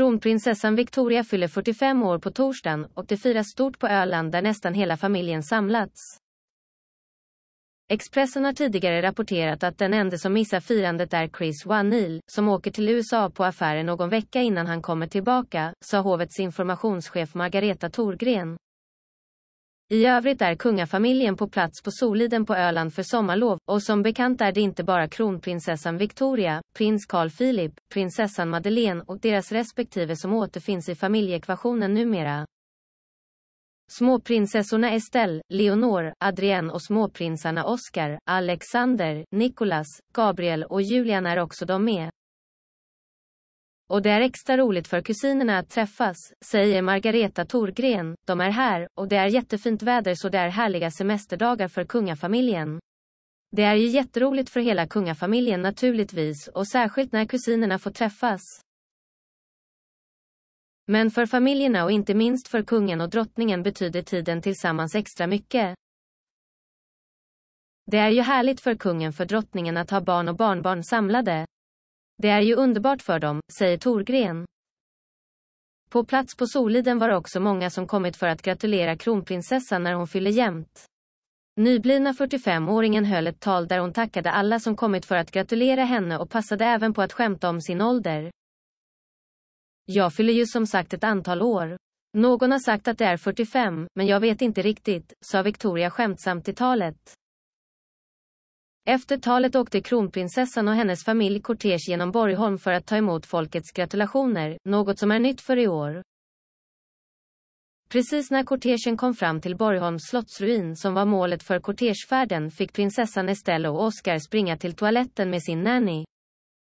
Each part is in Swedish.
Kronprinsessan Victoria fyller 45 år på torsdagen och det firas stort på Öland där nästan hela familjen samlats. Expressen har tidigare rapporterat att den enda som missar firandet är Chris Wanil, som åker till USA på affärer någon vecka innan han kommer tillbaka, sa hovets informationschef Margareta Thorgren. I övrigt är kungafamiljen på plats på Soliden på Öland för sommarlov, och som bekant är det inte bara kronprinsessan Victoria, prins Carl Philip, prinsessan Madeleine och deras respektive som återfinns i familjeekvationen numera. Småprinsessorna Estelle, Leonor, Adrienne och småprinsarna Oscar, Alexander, Nicolas, Gabriel och Julian är också de med. Och det är extra roligt för kusinerna att träffas, säger Margareta Torgren. De är här, och det är jättefint väder så det är härliga semesterdagar för kungafamiljen. Det är ju jätteroligt för hela kungafamiljen naturligtvis och särskilt när kusinerna får träffas. Men för familjerna och inte minst för kungen och drottningen betyder tiden tillsammans extra mycket. Det är ju härligt för kungen för drottningen att ha barn och barnbarn samlade. Det är ju underbart för dem, säger Torgren. På plats på Soliden var det också många som kommit för att gratulera kronprinsessan när hon fyller jämnt. Nyblivna 45-åringen höll ett tal där hon tackade alla som kommit för att gratulera henne och passade även på att skämta om sin ålder. Jag fyller ju som sagt ett antal år. Någon har sagt att det är 45, men jag vet inte riktigt, sa Victoria skämtsamt i talet. Efter talet åkte kronprinsessan och hennes familj kortege genom Borgholm för att ta emot folkets gratulationer, något som är nytt för i år. Precis när kortegen kom fram till Borgholms slottsruin som var målet för kortegefärden fick prinsessan Estelle och Oscar springa till toaletten med sin nanny.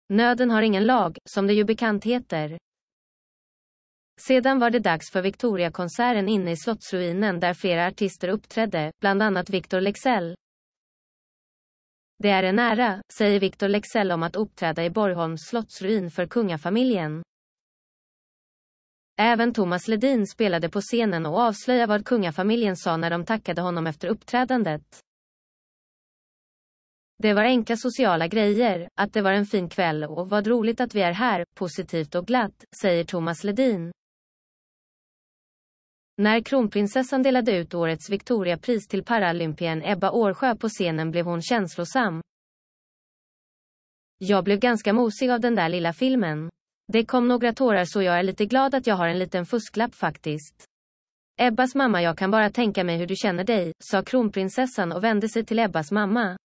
Nöden har ingen lag, som det ju bekant heter. Sedan var det dags för Victoria-konserten inne i slottsruinen där flera artister uppträdde, bland annat Victor Lexell. Det är en ära, säger Victor Lexell om att uppträda i Borgholms slottsruin för kungafamiljen. Även Thomas Ledin spelade på scenen och avslöjade vad kungafamiljen sa när de tackade honom efter uppträdandet. Det var enkla sociala grejer, att det var en fin kväll och vad roligt att vi är här, positivt och glatt, säger Thomas Ledin. När kronprinsessan delade ut årets Victoria-pris till paralympien Ebba Årsjö på scenen blev hon känslosam. Jag blev ganska mosig av den där lilla filmen. Det kom några tårar så jag är lite glad att jag har en liten fusklapp faktiskt. Ebbas mamma jag kan bara tänka mig hur du känner dig, sa kronprinsessan och vände sig till Ebbas mamma.